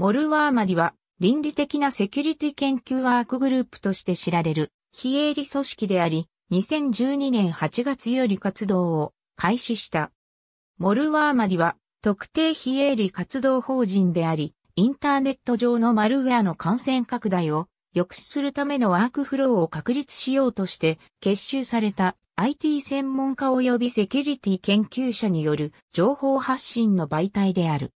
モルワーマディは倫理的なセキュリティ研究ワークグループとして知られる非営利組織であり、2012年8月より活動を開始した。モルワーマディは特定非営利活動法人であり、インターネット上のマルウェアの感染拡大を抑止するためのワークフローを確立しようとして結集された IT 専門家及びセキュリティ研究者による情報発信の媒体である。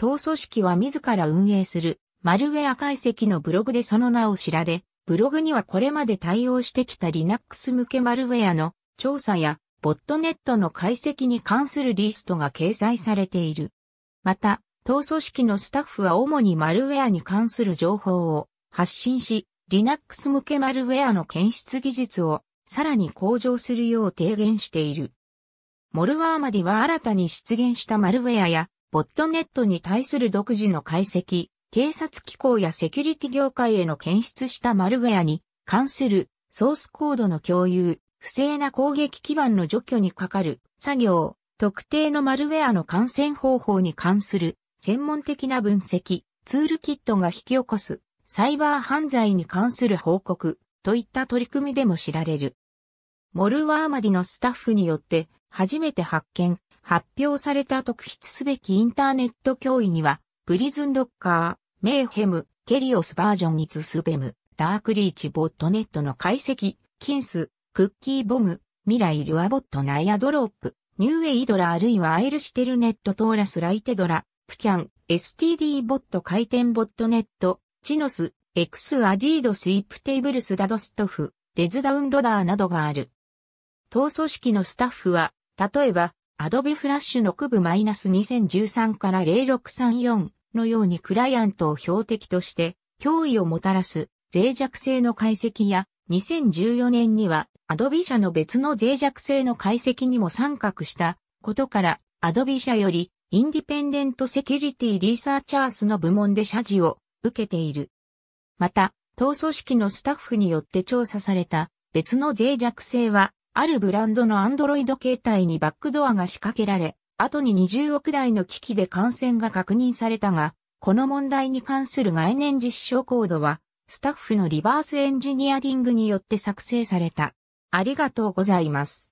党組織は自ら運営するマルウェア解析のブログでその名を知られ、ブログにはこれまで対応してきた Linux 向けマルウェアの調査やボットネットの解析に関するリストが掲載されている。また、党組織のスタッフは主にマルウェアに関する情報を発信し、Linux 向けマルウェアの検出技術をさらに向上するよう提言している。モルワーマディは新たに出現したマルウェアやボットネットに対する独自の解析、警察機構やセキュリティ業界への検出したマルウェアに関するソースコードの共有、不正な攻撃基盤の除去にかかる作業、特定のマルウェアの感染方法に関する専門的な分析、ツールキットが引き起こすサイバー犯罪に関する報告といった取り組みでも知られる。モルワーマディのスタッフによって初めて発見、発表された特筆すべきインターネット脅威には、プリズンロッカー、メーヘム、ケリオスバージョンに2スベム、ダークリーチボットネットの解析、キンス、クッキーボム、ミライルアボットナイアドロップ、ニューエイドラあるいはアイルシテルネットトーラスライテドラ、プキャン、STD ボット回転ボットネット、チノス、エクスアディードスイプテーブルスダドストフ、デズダウンロダーなどがある。当組織のスタッフは、例えば、Adobe Flash の区部 -2013 から0634のようにクライアントを標的として脅威をもたらす脆弱性の解析や2014年には Adobe 社の別の脆弱性の解析にも参画したことから Adobe 社よりインディペンデントセキュリティリサーチャースの部門で謝辞を受けている。また、当組織のスタッフによって調査された別の脆弱性はあるブランドのアンドロイド携帯にバックドアが仕掛けられ、後に20億台の機器で感染が確認されたが、この問題に関する概念実証コードは、スタッフのリバースエンジニアリングによって作成された。ありがとうございます。